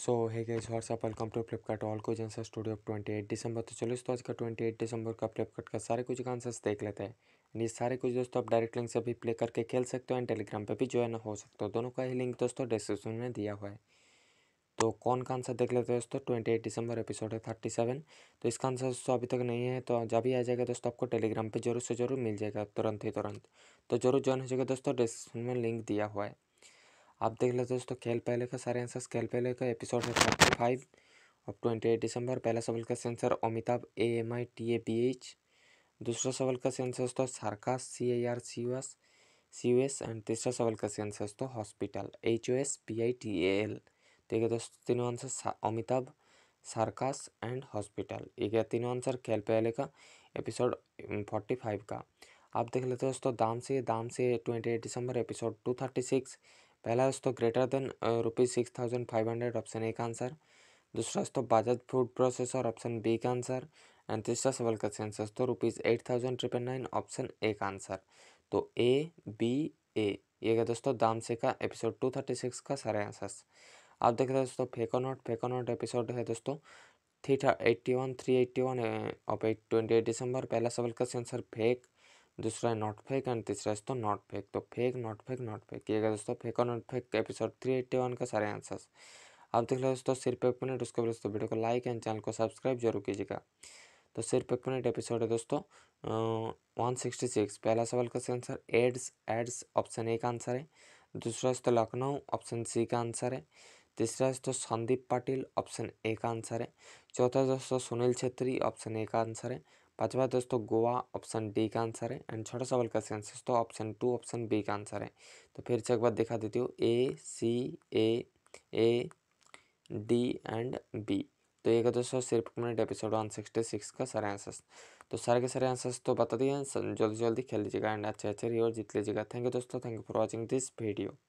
so hi guys what's up welcome to Flipkart all को जनसर studio of twenty eight दिसंबर तो चलो दोस्तों आज का ट्वेंटी एट दिसंबर का फ्लिपकार्ट का सारे कुछ का आंसर्स देख लेते हैं ये सारे कुछ दोस्तों आप डायरेक्ट लिंक से भी प्ले करके खेल सकते हो एंड टेलीग्राम पे भी ज्वाइन हो सकते हो दोनों का ही लिंक दोस्तों डिस्क्रिप्शन में दिया हुआ है तो कौन का आंसर देख लेते हैं दोस्तों ट्वेंटी एट दिसंबर एपिसोड है थर्टी सेवन तो इसका आंसर दोस्तों अभी तक नहीं है तो जब भी आ जाएगा दोस्तों आपको टेलीग्राम पर जरूर से जरूर मिल जाएगा तुरंत ही तुरंत तो जरूर ज्वाइन हो जाएगा दोस्तों डिस्क्रिप्शन में लिंक दिया हुआ है आप देख लेते दोस्तों खेल पहले का सारे आंसर खेल पहले का एपिसोड है थर्टी फाइव और ट्वेंटी एट दिसंबर पहला सवाल का answer Amitabh A M I T A B H दूसरा सवाल का सेंसर दोस्तों circus C A R C U S C U S and तीसरा सवाल का सेंसर दोस्तों hospital H O S P I T A L तो है दोस्तों तीनों answer Amitabh circus and hospital ये क्या तीनों आंसर खेल पहले का एपिसोड फोर्टी फाइव का आप देख लेते दोस्तों दाम से दाम से ट्वेंटी एट दिसंबर एपिसोड टू थर्टी सिक्स पहला दोस्तों greater than rupees six thousand five hundred option A का आंसर दूसरा दोस्तों Bajaj food processor option B का आंसर एंड तीसरा सवाल का सेंस तो तो दोस्तों rupees eight thousand triple nine option A का आंसर तो ए बी ए ये क्या दोस्तों दाम से का एपिसोड टू थर्टी सिक्स का सारे आंसर्स आप देख रहे हैं दोस्तों फेको फेकोनॉट एपिसोड है दोस्तों three eighty one three eighty one of eight twenty eight दिसंबर पहला सवाल का सेंसर फेक दूसरा है नॉट फेक एंड तीसरा तो दोस्तों नॉट फेक तो fake not fake not fake ये दोस्तों फेक और not fake episode three eighty one का सारे आंसर्स आप देख लो दोस्तों सिर्फ एक मिनट उसके बाद दोस्तों वीडियो को लाइक एंड चैनल को सब्सक्राइब जरूर कीजिएगा तो सिर्फ एक मिनट एपिसोड है दोस्तों वन सिक्सटी सिक्स पहला सवाल का answer AIDS AIDS option A का आंसर है दूसरा दोस्तों लखनऊ ऑप्शन सी का आंसर है तीसरा दोस्तों संदीप पाटिल ऑप्शन ए का आंसर है चौथा दोस्तों सुनील छेत्री ऑप्शन ए का आंसर है पांचवा दोस्तों गोवा ऑप्शन डी का आंसर है एंड छोटा सवाल का इसका आंसर दोस्तों ऑप्शन टू ऑप्शन बी का आंसर है तो फिर से एक बार दिखा देती हूँ A C A A D and B तो ये का दोस्तों सिर्फ minute episode one sixty six का सारे आंसर्स तो सारे के सारे आंसर्स तो बता दिए जल्दी जल्दी खेल लीजिएगा एंड अच्छे अच्छे रिवॉर्ड जीत लीजिएगा थैंक यू दोस्तों thank you for watching this video